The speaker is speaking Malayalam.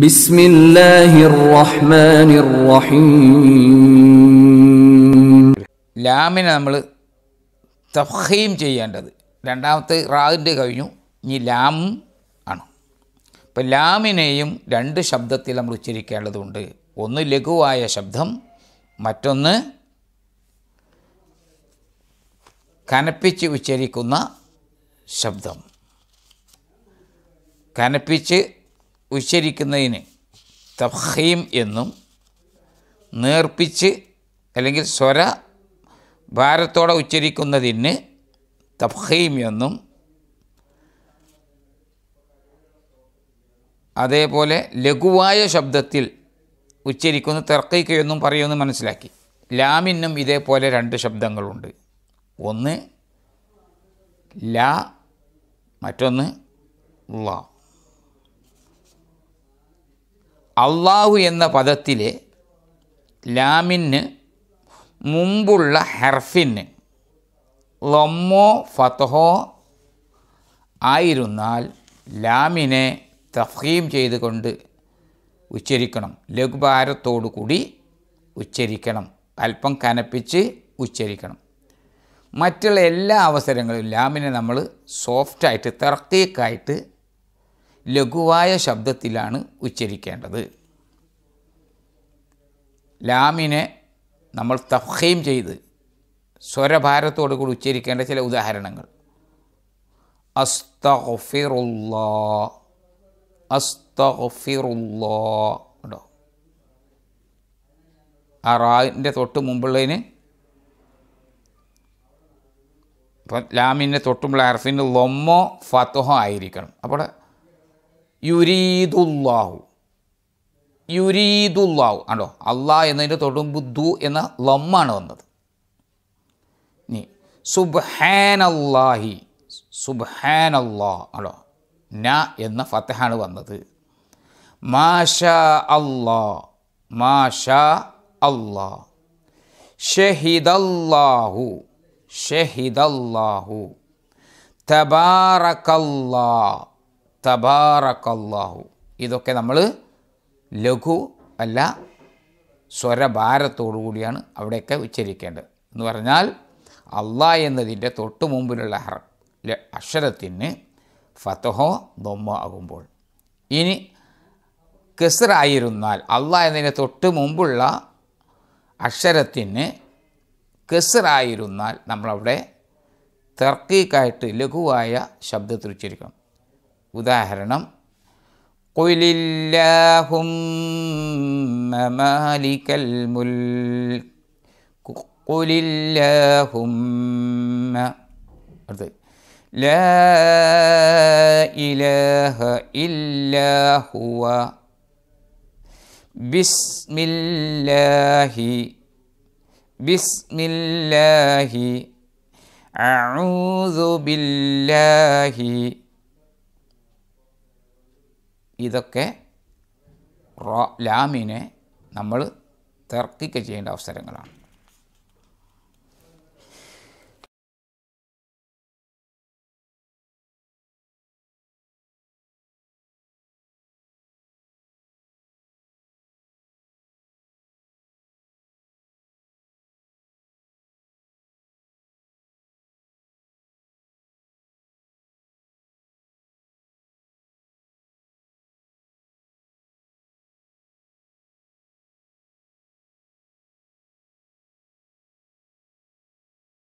بسم الله الرحمن الرحيم ലാമിനെ നമ്മൾ തഫീം ചെയ്യേണ്ടത് രണ്ടാമത്തെ റാവിൻ്റെ കഴിഞ്ഞു ഇനി ലാം ആണ് അപ്പം ലാമിനെയും രണ്ട് ശബ്ദത്തിൽ നമ്മൾ ഉച്ചരിക്കേണ്ടതുണ്ട് ഒന്ന് ലഘുവായ ശബ്ദം മറ്റൊന്ന് കനപ്പിച്ച് ഉച്ചരിക്കുന്ന ശബ്ദം കനപ്പിച്ച് ഉച്ചരിക്കുന്നതിന് തഫീം എന്നും നേർപ്പിച്ച് അല്ലെങ്കിൽ സ്വര ഭാരത്തോടെ ഉച്ചരിക്കുന്നതിന് തഫീം എന്നും അതേപോലെ ലഘുവായ ശബ്ദത്തിൽ ഉച്ചരിക്കുന്ന തർക്കയ്ക്ക് എന്നും പറയുമെന്ന് മനസ്സിലാക്കി ലാമിന്നും ഇതേപോലെ രണ്ട് ശബ്ദങ്ങളുണ്ട് ഒന്ന് ല മറ്റൊന്ന് ലാ അള്ളാഹു എന്ന പദത്തിലെ ലാമിന് മുമ്പുള്ള ഹെർഫിന് ലൊമ്മോ ഫതഹോ ആയിരുന്നാൽ ലാമിനെ തഫീം ചെയ്തുകൊണ്ട് ഉച്ചരിക്കണം ലഘുഭാരത്തോടു കൂടി ഉച്ചരിക്കണം അല്പം കനപ്പിച്ച് ഉച്ചരിക്കണം മറ്റുള്ള എല്ലാ അവസരങ്ങളിലും ലാമിനെ നമ്മൾ സോഫ്റ്റായിട്ട് തർക്കീക്കായിട്ട് ലഘുവായ ശബ്ദത്തിലാണ് ഉച്ചരിക്കേണ്ടത് ലാമിനെ നമ്മൾ തഫ്ഹീം ചെയ്ത് സ്വരഭാരത്തോടു കൂടി ഉച്ചരിക്കേണ്ട ചില ഉദാഹരണങ്ങൾ അസ്തഫിറുല്ലാ ആ റാവിൻ്റെ തൊട്ട് മുമ്പുള്ളതിന് ഇപ്പം ലാമിൻ്റെ തൊട്ടുമ്പോൾ അറഫിൻ്റെ ലൊമ്മോ ഫത്തഹോ ആയിരിക്കണം അപ്പോൾ യുരീദുല്ലാഹു യുരീദുല്ലാഹു ആണോ അള്ളാഹ് എന്നതിൻ്റെ തൊടുമ്പ് ദു എന്ന ലമ്മാണ് വന്നത് നീ സുബ്ഹാനല്ലാഹി സുബ്ഹാനല്ലാ ആണോ ന എന്ന ഫത്തഹാണ് വന്നത് മാഷ അല്ലാ മാഷ അല്ലാ ഷഹിദല്ലാഹു ഷഹിദല്ലാഹു തബാറക്കല്ലാ തബാറക്കല്ലാഹു ഇതൊക്കെ നമ്മൾ ലഘു അല്ല സ്വരഭാരത്തോടു കൂടിയാണ് അവിടെയൊക്കെ ഉച്ചരിക്കേണ്ടത് എന്ന് പറഞ്ഞാൽ അള്ളാ എന്നതിൻ്റെ തൊട്ട് മുമ്പിലുള്ള ഹർ അക്ഷരത്തിന് ഫതഹോ ദൊമ്മോ ആകുമ്പോൾ ഇനി കെസറായിരുന്നാൽ അള്ളാ എന്നതിൻ്റെ തൊട്ട് മുമ്പുള്ള അക്ഷരത്തിന് കെസറായിരുന്നാൽ നമ്മളവിടെ തർക്കീക്കായിട്ട് ലഘുവായ ശബ്ദത്തിൽ ഉച്ചരിക്കണം ഉദാഹരണം قُلِلَّهُمَّ مَالِكَ الْمُلْكِ قُلِلَّهُمَّ അടുത്തത് لا إله إلا هو بسم الله بسم الله أعوذ بالله ഇതൊക്കെ ലാമിനെ നമ്മൾ തർക്കിക്ക ചെയ്യേണ്ട അവസരങ്ങളാണ്